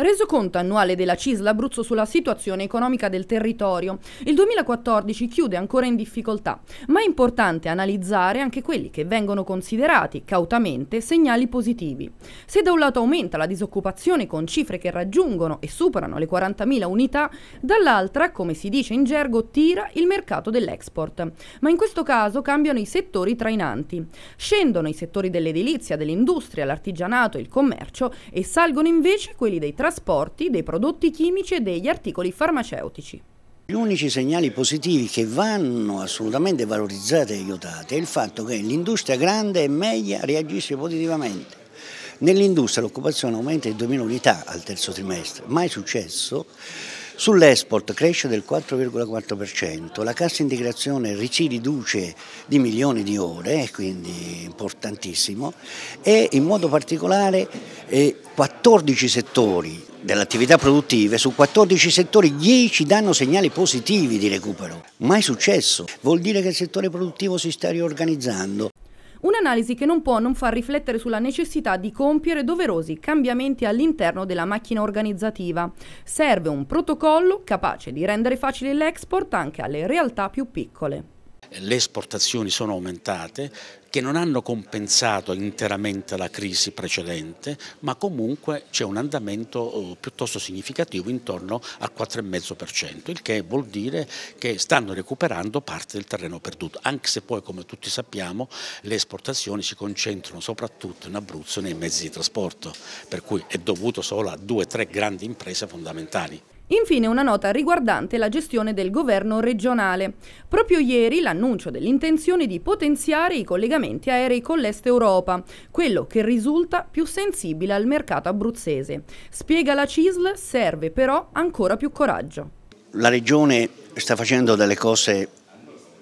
Resoconto annuale della CISL Abruzzo sulla situazione economica del territorio. Il 2014 chiude ancora in difficoltà, ma è importante analizzare anche quelli che vengono considerati cautamente segnali positivi. Se da un lato aumenta la disoccupazione con cifre che raggiungono e superano le 40.000 unità, dall'altra, come si dice in gergo, tira il mercato dell'export. Ma in questo caso cambiano i settori trainanti. Scendono i settori dell'edilizia, dell'industria, l'artigianato, e il commercio e salgono invece quelli dei trasporti trasporti, dei prodotti chimici e degli articoli farmaceutici. Gli unici segnali positivi che vanno assolutamente valorizzati e aiutati è il fatto che l'industria grande e media reagisce positivamente. Nell'industria l'occupazione aumenta di 2.000 unità al terzo trimestre, mai successo Sull'export cresce del 4,4%, la cassa integrazione si riduce di milioni di ore, eh, quindi importantissimo, e in modo particolare 14 eh, settori dell'attività produttiva su 14 settori 10 danno segnali positivi di recupero. Mai successo, vuol dire che il settore produttivo si sta riorganizzando. Un'analisi che non può non far riflettere sulla necessità di compiere doverosi cambiamenti all'interno della macchina organizzativa. Serve un protocollo capace di rendere facile l'export anche alle realtà più piccole le esportazioni sono aumentate, che non hanno compensato interamente la crisi precedente, ma comunque c'è un andamento eh, piuttosto significativo intorno al 4,5%, il che vuol dire che stanno recuperando parte del terreno perduto, anche se poi come tutti sappiamo le esportazioni si concentrano soprattutto in Abruzzo nei mezzi di trasporto, per cui è dovuto solo a due o tre grandi imprese fondamentali. Infine una nota riguardante la gestione del governo regionale. Proprio ieri l'annuncio dell'intenzione di potenziare i collegamenti aerei con l'Est Europa, quello che risulta più sensibile al mercato abruzzese. Spiega la CISL, serve però ancora più coraggio. La regione sta facendo delle cose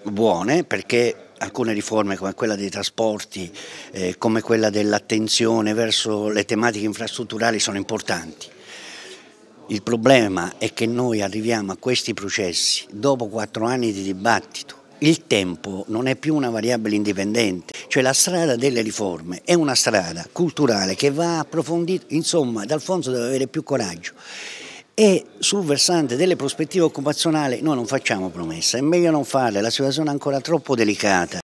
buone perché alcune riforme come quella dei trasporti, eh, come quella dell'attenzione verso le tematiche infrastrutturali sono importanti il problema è che noi arriviamo a questi processi dopo quattro anni di dibattito. Il tempo non è più una variabile indipendente, cioè la strada delle riforme è una strada culturale che va approfondita, insomma D'Alfonso deve avere più coraggio. E sul versante delle prospettive occupazionali noi non facciamo promesse, è meglio non farle, la situazione è ancora troppo delicata.